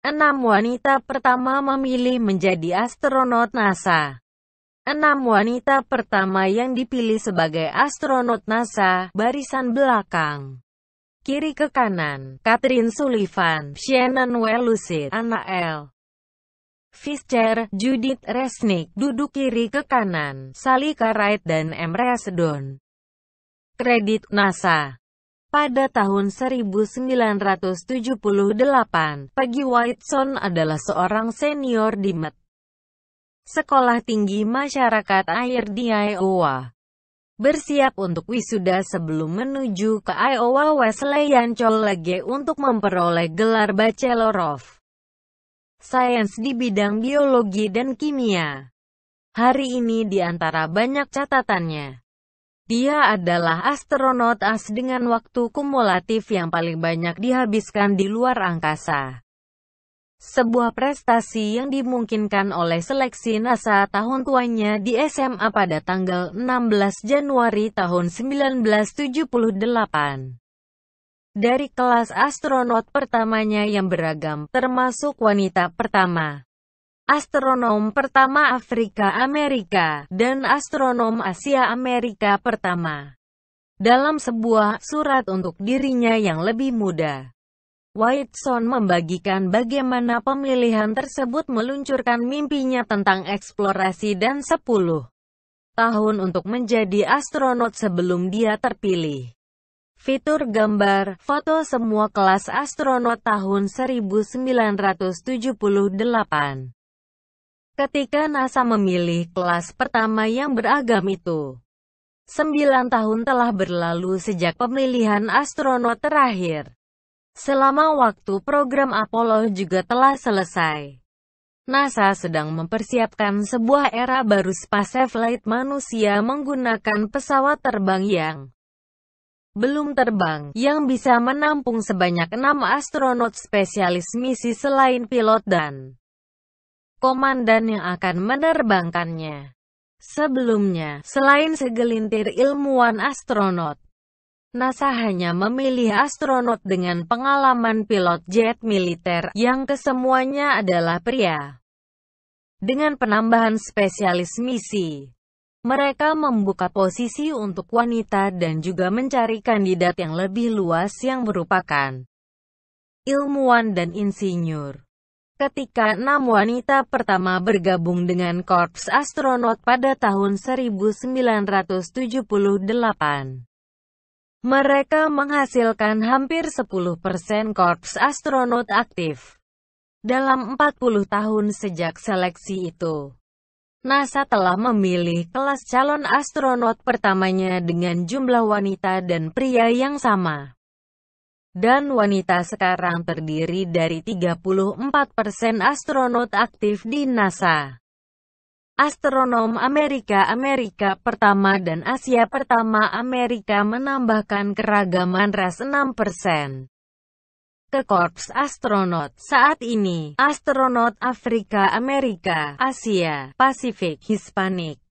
Enam wanita pertama memilih menjadi astronot NASA. Enam wanita pertama yang dipilih sebagai astronot NASA, barisan belakang. Kiri ke kanan, Catherine Sullivan, Shannon Wellusit, Anna L. Fischer, Judith Resnick, duduk kiri ke kanan, Salika Wright dan M. Resdon. Kredit NASA pada tahun 1978, Peggy Whiteson adalah seorang senior di Met. Sekolah Tinggi Masyarakat Air di Iowa. Bersiap untuk wisuda sebelum menuju ke Iowa Wesleyan College untuk memperoleh gelar Bachelor of Science di bidang biologi dan kimia. Hari ini di antara banyak catatannya dia adalah astronot AS dengan waktu kumulatif yang paling banyak dihabiskan di luar angkasa. Sebuah prestasi yang dimungkinkan oleh seleksi NASA tahun tuanya di SMA pada tanggal 16 Januari tahun 1978. Dari kelas astronot pertamanya yang beragam, termasuk wanita pertama astronom pertama Afrika Amerika, dan astronom Asia Amerika pertama. Dalam sebuah surat untuk dirinya yang lebih muda, Whiteson membagikan bagaimana pemilihan tersebut meluncurkan mimpinya tentang eksplorasi dan 10 tahun untuk menjadi astronot sebelum dia terpilih. Fitur gambar, foto semua kelas astronot tahun 1978. Ketika NASA memilih kelas pertama yang beragam itu, sembilan tahun telah berlalu sejak pemilihan astronot terakhir. Selama waktu program Apollo juga telah selesai. NASA sedang mempersiapkan sebuah era baru space flight manusia menggunakan pesawat terbang yang belum terbang, yang bisa menampung sebanyak enam astronot spesialis misi selain pilot dan komandan yang akan menerbangkannya. Sebelumnya, selain segelintir ilmuwan astronot, NASA hanya memilih astronot dengan pengalaman pilot jet militer, yang kesemuanya adalah pria. Dengan penambahan spesialis misi, mereka membuka posisi untuk wanita dan juga mencari kandidat yang lebih luas yang merupakan ilmuwan dan insinyur ketika enam wanita pertama bergabung dengan Korps Astronot pada tahun 1978. Mereka menghasilkan hampir 10% Korps Astronot aktif dalam 40 tahun sejak seleksi itu. NASA telah memilih kelas calon astronot pertamanya dengan jumlah wanita dan pria yang sama dan wanita sekarang terdiri dari 34% astronot aktif di NASA. Astronom Amerika-Amerika pertama dan Asia pertama Amerika menambahkan keragaman ras 6% ke Korps Astronot. Saat ini, astronot Afrika, Amerika, Asia, Pasifik, Hispanik,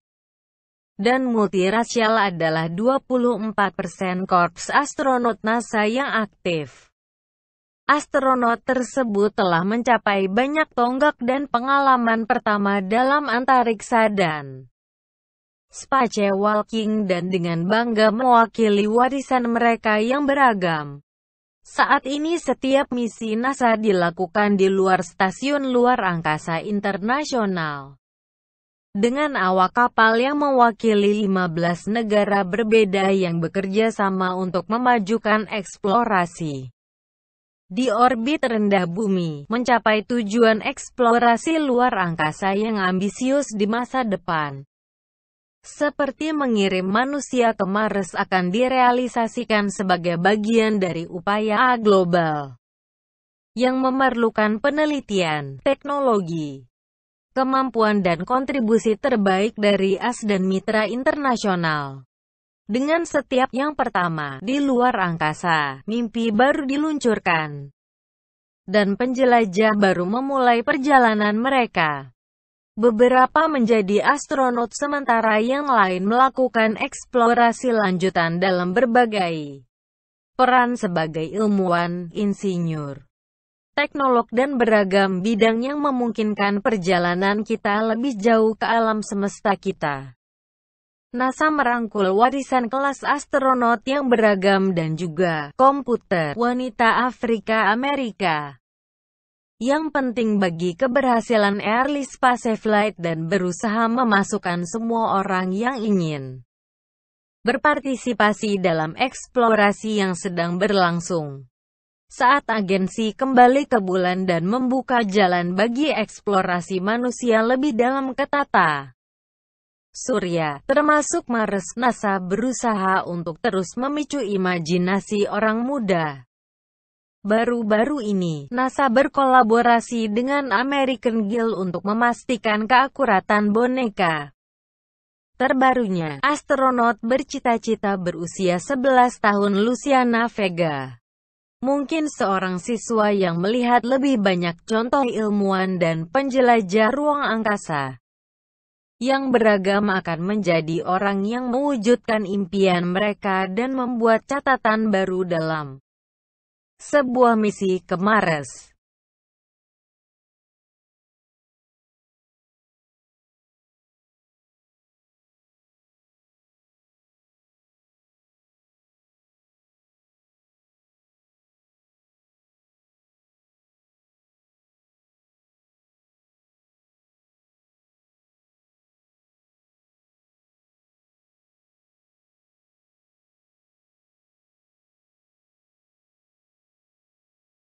dan multirasial adalah 24% korps astronot NASA yang aktif. Astronot tersebut telah mencapai banyak tonggak dan pengalaman pertama dalam antariksa dan space walking dan dengan bangga mewakili warisan mereka yang beragam. Saat ini setiap misi NASA dilakukan di luar Stasiun Luar Angkasa Internasional dengan awak kapal yang mewakili 15 negara berbeda yang bekerja sama untuk memajukan eksplorasi di orbit rendah bumi, mencapai tujuan eksplorasi luar angkasa yang ambisius di masa depan. Seperti mengirim manusia ke Mars akan direalisasikan sebagai bagian dari upaya global yang memerlukan penelitian, teknologi, kemampuan dan kontribusi terbaik dari AS dan mitra internasional. Dengan setiap yang pertama di luar angkasa, mimpi baru diluncurkan. Dan penjelajah baru memulai perjalanan mereka. Beberapa menjadi astronot sementara yang lain melakukan eksplorasi lanjutan dalam berbagai peran sebagai ilmuwan, insinyur, teknolog dan beragam bidang yang memungkinkan perjalanan kita lebih jauh ke alam semesta kita. NASA merangkul warisan kelas astronot yang beragam dan juga komputer wanita Afrika Amerika. Yang penting bagi keberhasilan Early Space Flight dan berusaha memasukkan semua orang yang ingin berpartisipasi dalam eksplorasi yang sedang berlangsung saat agensi kembali ke bulan dan membuka jalan bagi eksplorasi manusia lebih dalam ke tata surya, termasuk Mars. NASA berusaha untuk terus memicu imajinasi orang muda. Baru-baru ini, NASA berkolaborasi dengan American Girl untuk memastikan keakuratan boneka terbarunya. Astronot bercita-cita berusia 11 tahun Luciana Vega Mungkin seorang siswa yang melihat lebih banyak contoh ilmuwan dan penjelajah ruang angkasa yang beragam akan menjadi orang yang mewujudkan impian mereka dan membuat catatan baru dalam sebuah misi ke